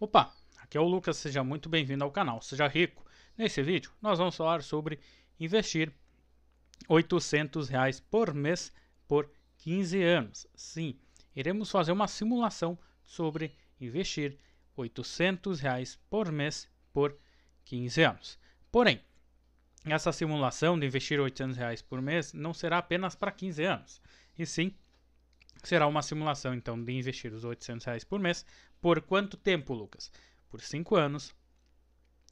Opa, aqui é o Lucas, seja muito bem-vindo ao canal Seja Rico. Nesse vídeo nós vamos falar sobre investir R$ 800 reais por mês por 15 anos. Sim, iremos fazer uma simulação sobre investir R$ 800 reais por mês por 15 anos. Porém, essa simulação de investir R$ 800 reais por mês não será apenas para 15 anos, e sim será uma simulação então de investir os 800 reais por mês por quanto tempo, Lucas? Por 5 anos,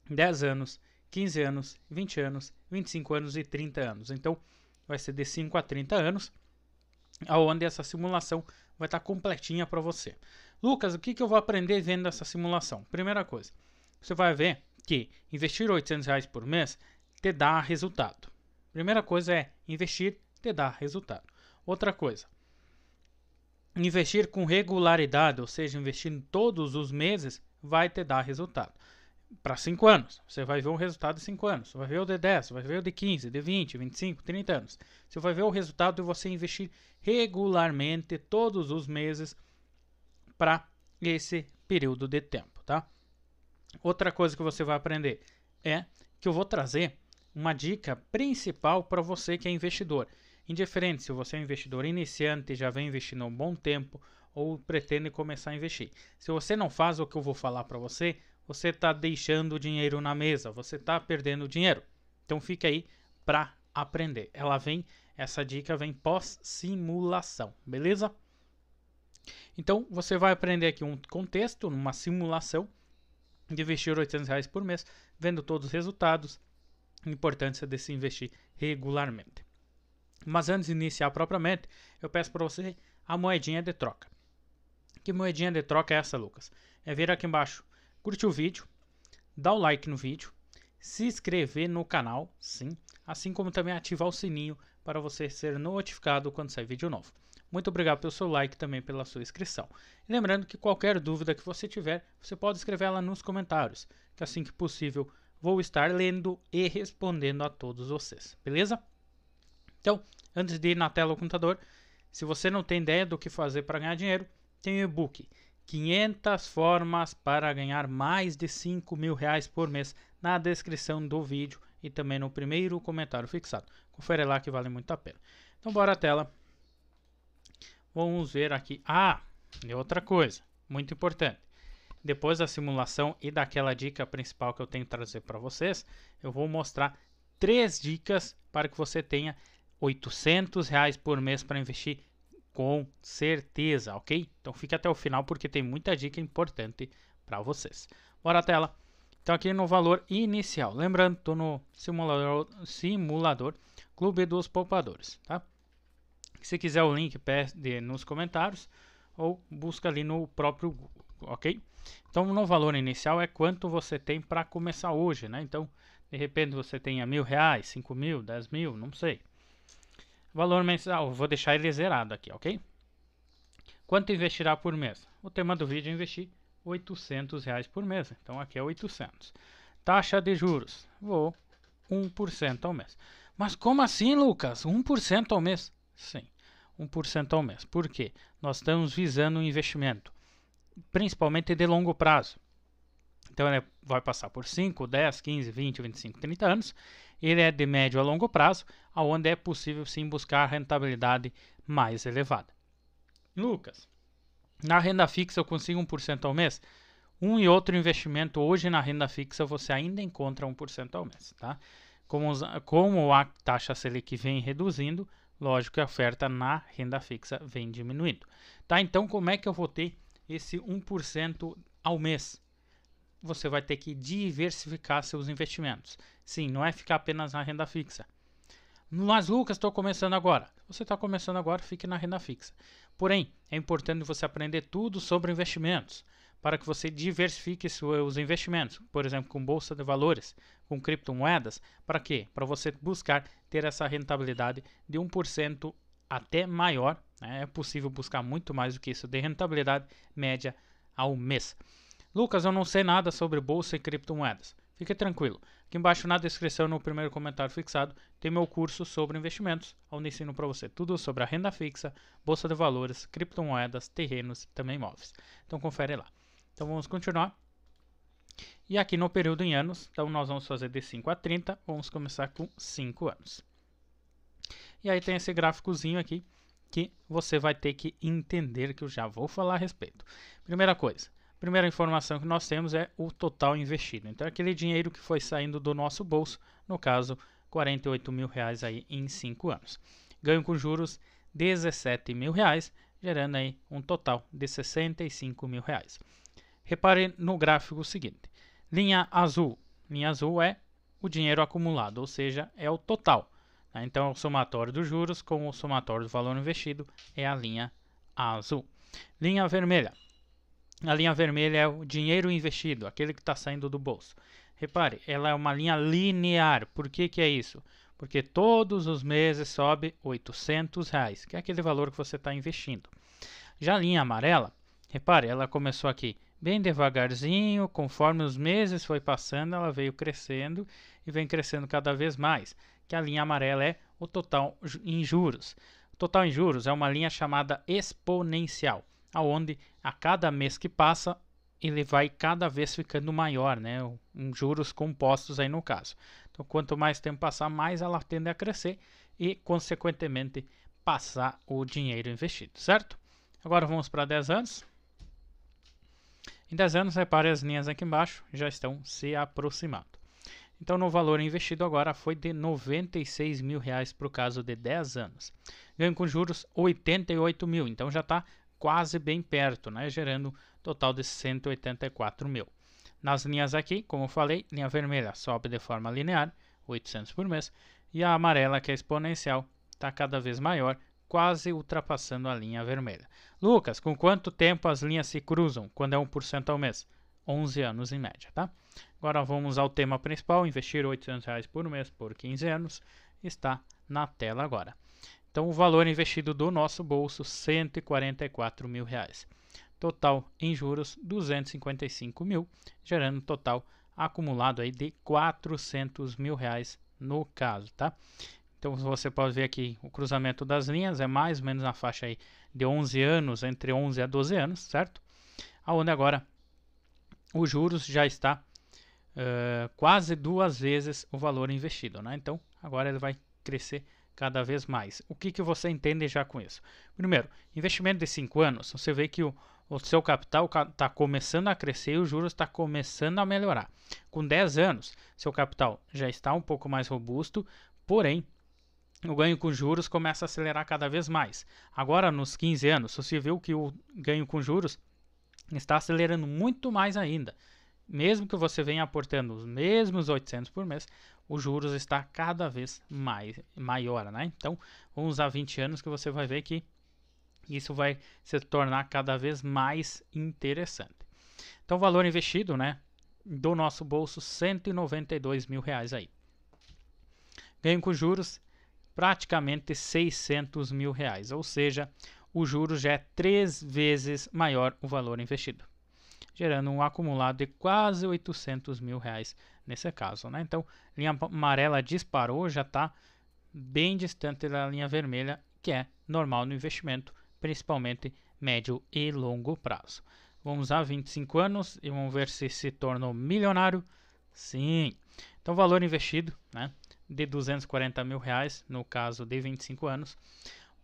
10 anos, 15 anos, 20 anos, 25 anos e 30 anos. Então, vai ser de 5 a 30 anos, aonde essa simulação vai estar tá completinha para você. Lucas, o que, que eu vou aprender vendo essa simulação? Primeira coisa, você vai ver que investir 800 reais por mês te dá resultado. Primeira coisa é investir te dá resultado. Outra coisa, investir com regularidade, ou seja, investindo todos os meses, vai te dar resultado. Para 5 anos, você vai ver o resultado de 5 anos, você vai ver o de 10, vai ver o de 15, de 20, 25, 30 anos. Você vai ver o resultado de você investir regularmente todos os meses para esse período de tempo, tá? Outra coisa que você vai aprender é que eu vou trazer uma dica principal para você que é investidor. Indiferente se você é um investidor iniciante, já vem investindo há um bom tempo ou pretende começar a investir. Se você não faz o que eu vou falar para você, você está deixando dinheiro na mesa, você está perdendo dinheiro. Então fica aí para aprender. Ela vem, essa dica vem pós-simulação, beleza? Então você vai aprender aqui um contexto, uma simulação de investir 800 reais por mês, vendo todos os resultados. Importância de se investir regularmente. Mas antes de iniciar propriamente, eu peço para você a moedinha de troca. Que moedinha de troca é essa, Lucas? É vir aqui embaixo, curtir o vídeo, dar o like no vídeo, se inscrever no canal, sim, assim como também ativar o sininho para você ser notificado quando sair vídeo novo. Muito obrigado pelo seu like e também pela sua inscrição. E lembrando que qualquer dúvida que você tiver, você pode escrever ela nos comentários, que assim que possível vou estar lendo e respondendo a todos vocês, beleza? Então, antes de ir na tela do computador, se você não tem ideia do que fazer para ganhar dinheiro, tem o e-book 500 formas para ganhar mais de 5 mil reais por mês na descrição do vídeo e também no primeiro comentário fixado. Confere lá que vale muito a pena. Então bora a tela. Vamos ver aqui. Ah, e outra coisa, muito importante. Depois da simulação e daquela dica principal que eu tenho que trazer para vocês, eu vou mostrar três dicas para que você tenha 800 reais por mês para investir com certeza, ok? Então fique até o final porque tem muita dica importante para vocês. Bora a tela. Então aqui no valor inicial, lembrando, estou no simulador, simulador Clube dos Poupadores, tá? Se quiser o link, pede nos comentários ou busca ali no próprio Google, ok? Então no valor inicial é quanto você tem para começar hoje, né? Então de repente você tenha mil reais, cinco mil, dez mil, não sei. Valor mensal, vou deixar ele zerado aqui, ok? Quanto investirá por mês? O tema do vídeo é investir 800 reais por mês, então aqui é 800. Taxa de juros, vou 1% ao mês. Mas como assim, Lucas? 1% ao mês? Sim, 1% ao mês. Por quê? Nós estamos visando um investimento, principalmente de longo prazo. Então, ele vai passar por 5, 10, 15, 20, 25, 30 anos ele é de médio a longo prazo, onde é possível sim buscar rentabilidade mais elevada. Lucas, na renda fixa eu consigo 1% ao mês? Um e outro investimento hoje na renda fixa você ainda encontra 1% ao mês, tá? Como, como a taxa Selic vem reduzindo, lógico que a oferta na renda fixa vem diminuindo. Tá? Então, como é que eu vou ter esse 1% ao mês? você vai ter que diversificar seus investimentos. Sim, não é ficar apenas na renda fixa. Mas Lucas, estou começando agora. Você está começando agora, fique na renda fixa. Porém, é importante você aprender tudo sobre investimentos para que você diversifique seus investimentos, por exemplo, com bolsa de valores, com criptomoedas, para quê? Para você buscar ter essa rentabilidade de 1% até maior, né? é possível buscar muito mais do que isso de rentabilidade média ao mês. Lucas, eu não sei nada sobre bolsa e criptomoedas. Fique tranquilo. Aqui embaixo na descrição, no primeiro comentário fixado, tem meu curso sobre investimentos, onde ensino para você tudo sobre a renda fixa, bolsa de valores, criptomoedas, terrenos e também imóveis. Então confere lá. Então vamos continuar. E aqui no período em anos, então nós vamos fazer de 5 a 30, vamos começar com 5 anos. E aí tem esse gráficozinho aqui que você vai ter que entender que eu já vou falar a respeito. Primeira coisa, primeira informação que nós temos é o total investido. Então, aquele dinheiro que foi saindo do nosso bolso, no caso, 48 mil reais aí em 5 anos. Ganho com juros, 17 mil reais, gerando aí um total de 65 mil reais. Repare no gráfico seguinte: linha azul. Linha azul é o dinheiro acumulado, ou seja, é o total. Tá? Então, é o somatório dos juros com o somatório do valor investido é a linha azul. Linha vermelha a linha vermelha é o dinheiro investido, aquele que está saindo do bolso. Repare, ela é uma linha linear. Por que, que é isso? Porque todos os meses sobe R$ 800, reais, que é aquele valor que você está investindo. Já a linha amarela, repare, ela começou aqui bem devagarzinho, conforme os meses foi passando, ela veio crescendo e vem crescendo cada vez mais, que a linha amarela é o total em juros. O total em juros é uma linha chamada exponencial aonde a cada mês que passa ele vai cada vez ficando maior, né? Um juros compostos aí no caso. Então, quanto mais tempo passar, mais ela tende a crescer e, consequentemente, passar o dinheiro investido, certo? Agora vamos para 10 anos. Em 10 anos, repare as linhas aqui embaixo já estão se aproximando. Então, no valor investido agora foi de 96 mil reais para o caso de 10 anos. Ganho com juros 88 mil, então já está quase bem perto, né, gerando um total de 184 mil. Nas linhas aqui, como eu falei, linha vermelha sobe de forma linear, 800 por mês, e a amarela, que é exponencial, está cada vez maior, quase ultrapassando a linha vermelha. Lucas, com quanto tempo as linhas se cruzam quando é 1% ao mês? 11 anos em média, tá? Agora vamos ao tema principal, investir R$ 800 por mês por 15 anos, está na tela agora. Então, o valor investido do nosso bolso, 144 mil reais. Total em juros, 255 mil, gerando um total acumulado aí de 400 mil reais no caso, tá? Então, você pode ver aqui o cruzamento das linhas, é mais ou menos na faixa aí de 11 anos, entre 11 a 12 anos, certo? Aonde agora os juros já está uh, quase duas vezes o valor investido, né? Então, agora ele vai crescer cada vez mais. O que, que você entende já com isso? Primeiro, investimento de 5 anos, você vê que o, o seu capital está começando a crescer e os juros está começando a melhorar. Com 10 anos, seu capital já está um pouco mais robusto, porém, o ganho com juros começa a acelerar cada vez mais. Agora, nos 15 anos, você viu que o ganho com juros está acelerando muito mais ainda mesmo que você venha aportando os mesmos 800 por mês, os juros está cada vez mais, maior, né? Então, vamos a 20 anos que você vai ver que isso vai se tornar cada vez mais interessante. Então, valor investido, né? Do nosso bolso, 192 mil reais aí. Ganho com juros, praticamente 600 mil reais. Ou seja, o juros já é três vezes maior o valor investido gerando um acumulado de quase 800 mil reais nesse caso. Né? Então, linha amarela disparou, já está bem distante da linha vermelha, que é normal no investimento, principalmente médio e longo prazo. Vamos a 25 anos e vamos ver se se tornou milionário. Sim. Então, valor investido, né? de 240 mil reais, no caso de 25 anos,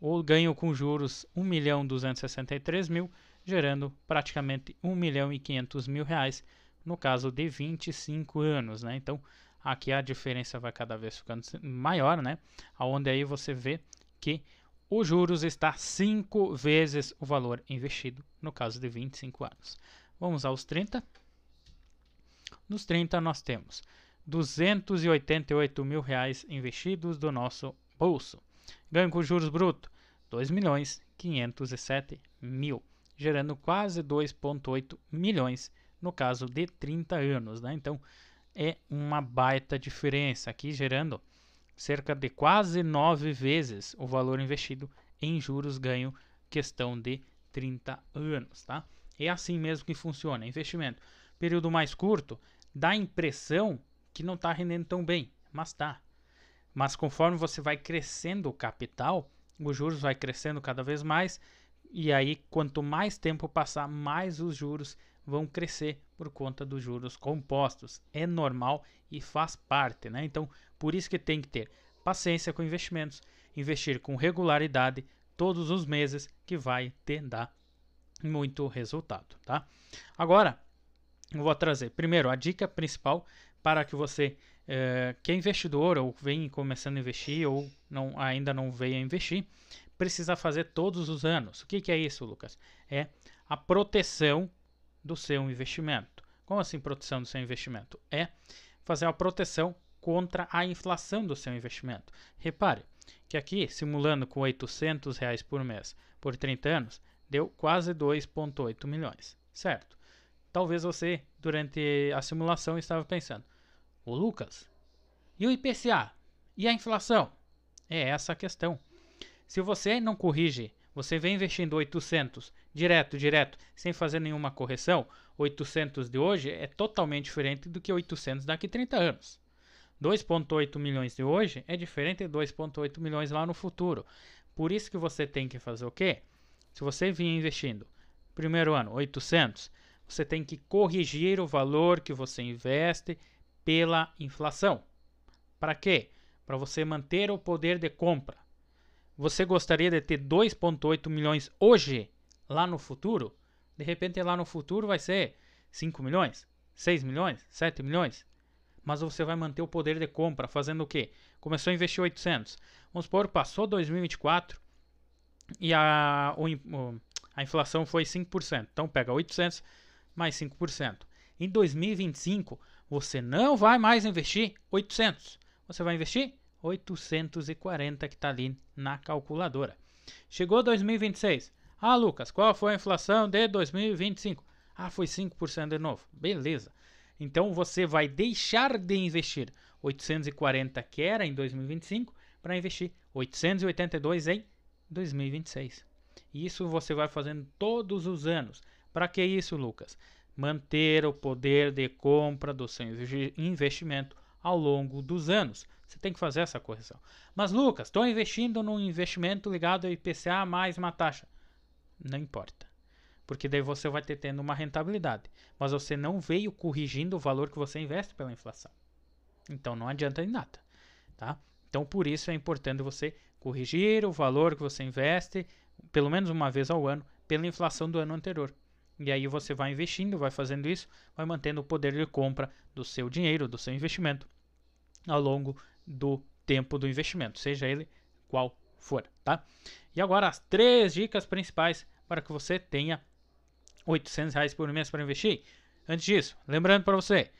ou ganho com juros 1 milhão 263 mil gerando praticamente 1 milhão e 500 mil reais no caso de 25 anos, né? Então aqui a diferença vai cada vez ficando maior, né? Aonde aí você vê que os juros está 5 vezes o valor investido no caso de 25 anos. Vamos aos 30. Nos 30 nós temos 288 mil reais investidos do nosso bolso. Ganho com juros bruto 2 milhões 507 mil gerando quase 2,8 milhões no caso de 30 anos. Né? Então é uma baita diferença aqui, gerando cerca de quase 9 vezes o valor investido em juros ganho questão de 30 anos. Tá? É assim mesmo que funciona. Investimento período mais curto dá a impressão que não está rendendo tão bem, mas tá. Mas conforme você vai crescendo o capital, os juros vai crescendo cada vez mais e aí, quanto mais tempo passar, mais os juros vão crescer por conta dos juros compostos. É normal e faz parte, né? Então, por isso que tem que ter paciência com investimentos, investir com regularidade todos os meses que vai te dar muito resultado, tá? Agora, eu vou trazer primeiro a dica principal para que você eh, que é investidor ou vem começando a investir ou não, ainda não veio a investir, precisa fazer todos os anos. O que, que é isso, Lucas? É a proteção do seu investimento. Como assim proteção do seu investimento? É fazer a proteção contra a inflação do seu investimento. Repare que aqui, simulando com 800 reais por mês por 30 anos, deu quase 2,8 milhões, certo? Talvez você, durante a simulação, estava pensando, o Lucas, e o IPCA? E a inflação? É essa a questão. Se você não corrige, você vem investindo 800 direto, direto, sem fazer nenhuma correção, 800 de hoje é totalmente diferente do que 800 daqui 30 anos. 2.8 milhões de hoje é diferente de 2.8 milhões lá no futuro. Por isso que você tem que fazer o quê? Se você vir investindo, primeiro ano, 800, você tem que corrigir o valor que você investe pela inflação. Para quê? Para você manter o poder de compra. Você gostaria de ter 2,8 milhões hoje, lá no futuro? De repente, lá no futuro vai ser 5 milhões, 6 milhões, 7 milhões. Mas você vai manter o poder de compra fazendo o quê? Começou a investir 800. Vamos supor, passou 2024 e a, o, a inflação foi 5%. Então pega 800 mais 5%. Em 2025, você não vai mais investir 800. Você vai investir 840 que está ali na calculadora. Chegou 2026. Ah, Lucas, qual foi a inflação de 2025? Ah, foi 5% de novo. Beleza. Então você vai deixar de investir 840 que era em 2025 para investir 882 em 2026. Isso você vai fazendo todos os anos. Para que isso, Lucas? Manter o poder de compra do seu investimento ao longo dos anos. Você tem que fazer essa correção. Mas, Lucas, estou investindo num investimento ligado a IPCA mais uma taxa. Não importa. Porque daí você vai ter tendo uma rentabilidade. Mas você não veio corrigindo o valor que você investe pela inflação. Então não adianta de nada. Tá? Então por isso é importante você corrigir o valor que você investe, pelo menos uma vez ao ano, pela inflação do ano anterior. E aí você vai investindo, vai fazendo isso, vai mantendo o poder de compra do seu dinheiro, do seu investimento ao longo do tempo do investimento, seja ele qual for, tá? E agora as três dicas principais para que você tenha 800 reais por mês para investir. Antes disso, lembrando para você,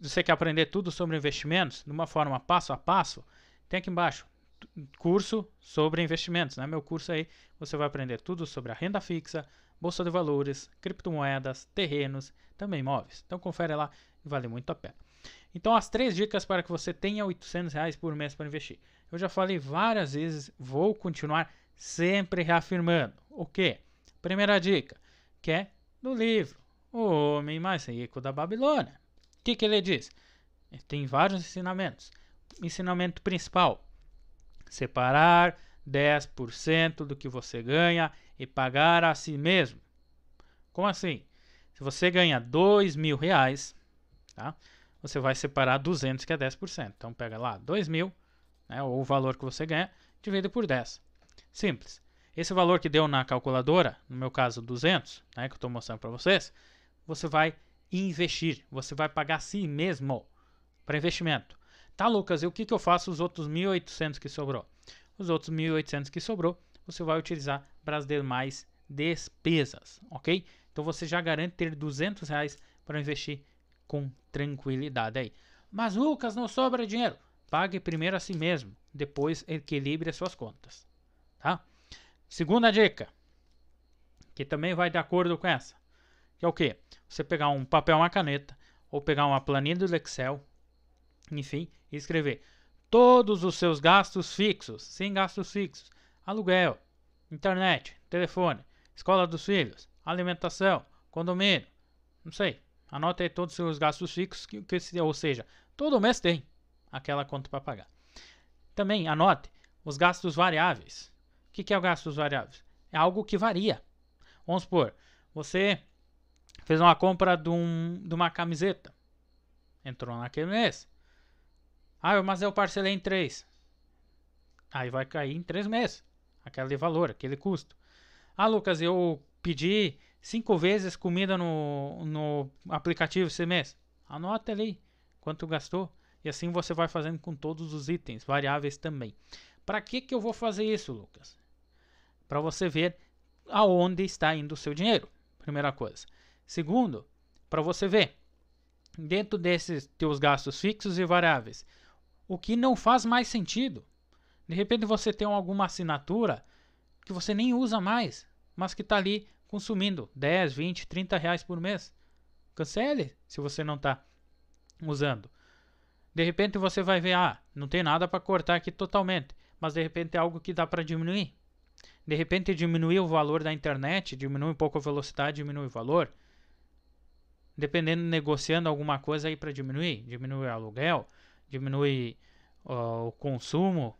você quer aprender tudo sobre investimentos de uma forma passo a passo, tem aqui embaixo curso sobre investimentos, né? Meu curso aí, você vai aprender tudo sobre a renda fixa, bolsa de valores, criptomoedas, terrenos, também imóveis. Então confere lá, vale muito a pena. Então, as três dicas para que você tenha 800 reais por mês para investir. Eu já falei várias vezes, vou continuar sempre reafirmando. O que? Primeira dica, que é do livro O Homem Mais Rico da Babilônia. O que, que ele diz? Tem vários ensinamentos. Ensinamento principal: separar 10% do que você ganha e pagar a si mesmo. Como assim? Se você ganha dois mil reais, tá? você vai separar 200, que é 10%. Então pega lá 2 mil, né, ou o valor que você ganha, divide por 10. Simples. Esse valor que deu na calculadora, no meu caso 200, né, que eu estou mostrando para vocês, você vai investir, você vai pagar a si mesmo para investimento. Tá, Lucas, e o que, que eu faço os outros 1.800 que sobrou? Os outros 1.800 que sobrou, você vai utilizar para as demais despesas, ok? Então você já garante ter 200 reais para investir com tranquilidade aí. Mas Lucas, não sobra dinheiro. Pague primeiro a si mesmo, depois equilibre as suas contas, tá? Segunda dica, que também vai de acordo com essa, que é o que? Você pegar um papel, uma caneta, ou pegar uma planilha do Excel, enfim, e escrever todos os seus gastos fixos, sem gastos fixos, aluguel, internet, telefone, escola dos filhos, alimentação, condomínio, não sei, Anota aí todos os seus gastos fixos, que, que, ou seja, todo mês tem aquela conta para pagar. Também anote os gastos variáveis. O que, que é o gastos variáveis? É algo que varia. Vamos supor, você fez uma compra de, um, de uma camiseta. Entrou naquele mês. Ah, mas eu parcelei em três. Aí vai cair em três meses. Aquele valor, aquele custo. Ah, Lucas, eu pedi cinco vezes comida no, no aplicativo esse mês. Anota ali quanto gastou. E assim você vai fazendo com todos os itens, variáveis também. Para que, que eu vou fazer isso, Lucas? Para você ver aonde está indo o seu dinheiro, primeira coisa. Segundo, para você ver dentro desses teus gastos fixos e variáveis o que não faz mais sentido. De repente você tem alguma assinatura que você nem usa mais, mas que está ali consumindo 10, 20, 30 reais por mês. Cancele se você não está usando. De repente você vai ver, ah, não tem nada para cortar aqui totalmente, mas de repente é algo que dá para diminuir. De repente diminui o valor da internet, diminui um pouco a velocidade, diminui o valor. Dependendo, negociando alguma coisa aí para diminuir, diminui o aluguel, diminui o consumo.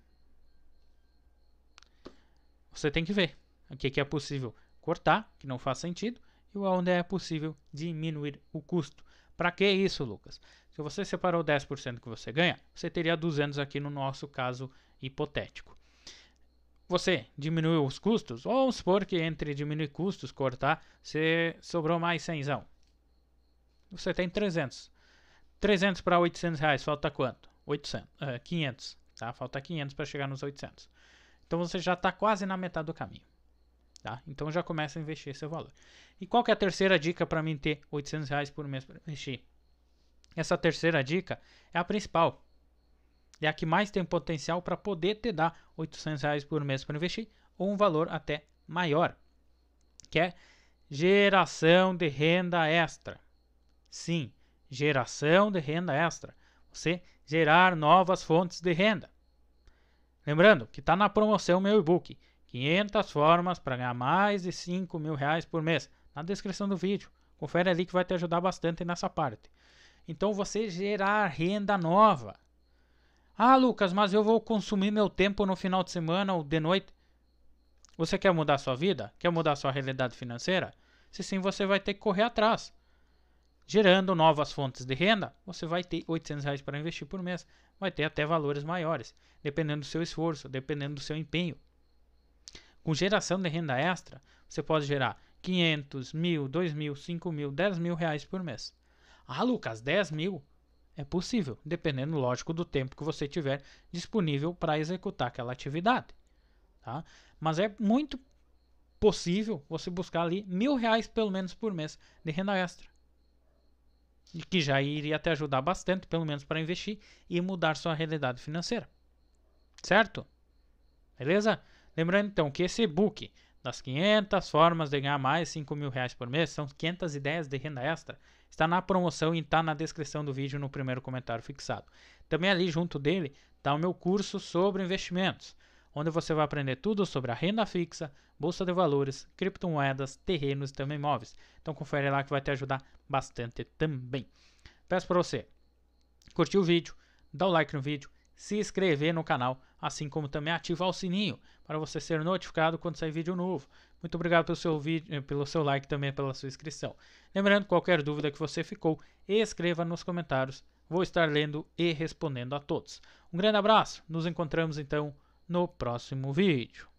Você tem que ver o que, que é possível cortar, que não faz sentido, e onde é possível diminuir o custo. Para que isso, Lucas? Se você separou 10% que você ganha, você teria 200 aqui no nosso caso hipotético. Você diminuiu os custos? Ou vamos supor que entre diminuir custos, cortar, você sobrou mais 100. Você tem 300. 300 para 800 reais, falta quanto? 800, uh, 500, tá? Falta 500 para chegar nos 800. Então você já está quase na metade do caminho. Tá? Então já começa a investir seu valor. E qual que é a terceira dica para mim ter 800 reais por mês para investir? Essa terceira dica é a principal. É a que mais tem potencial para poder te dar 800 reais por mês para investir ou um valor até maior, que é geração de renda extra. Sim, geração de renda extra. Você gerar novas fontes de renda. Lembrando que está na promoção meu e-book 500 formas para ganhar mais de 5 mil reais por mês. Na descrição do vídeo. Confere ali que vai te ajudar bastante nessa parte. Então você gerar renda nova. Ah, Lucas, mas eu vou consumir meu tempo no final de semana ou de noite. Você quer mudar sua vida? Quer mudar sua realidade financeira? Se sim, você vai ter que correr atrás. Gerando novas fontes de renda, você vai ter 800 reais para investir por mês. Vai ter até valores maiores, dependendo do seu esforço, dependendo do seu empenho. Com geração de renda extra, você pode gerar 500, mil, 2 mil, 5 mil, 10 mil reais por mês. Ah, Lucas, 10 mil? É possível, dependendo, lógico, do tempo que você tiver disponível para executar aquela atividade. Tá? Mas é muito possível você buscar ali mil reais pelo menos por mês de renda extra. E que já iria te ajudar bastante, pelo menos para investir e mudar sua realidade financeira. Certo? Beleza? Lembrando então que esse e-book das 500 formas de ganhar mais 5 mil reais por mês, são 500 ideias de renda extra, está na promoção e está na descrição do vídeo no primeiro comentário fixado. Também ali junto dele está o meu curso sobre investimentos, onde você vai aprender tudo sobre a renda fixa, bolsa de valores, criptomoedas, terrenos e também imóveis. Então confere lá que vai te ajudar bastante também. Peço para você curtir o vídeo, dar o like no vídeo, se inscrever no canal assim como também ativar o sininho para você ser notificado quando sair vídeo novo. Muito obrigado pelo seu, vídeo, eh, pelo seu like também pela sua inscrição. Lembrando, qualquer dúvida que você ficou, escreva nos comentários. Vou estar lendo e respondendo a todos. Um grande abraço, nos encontramos então no próximo vídeo.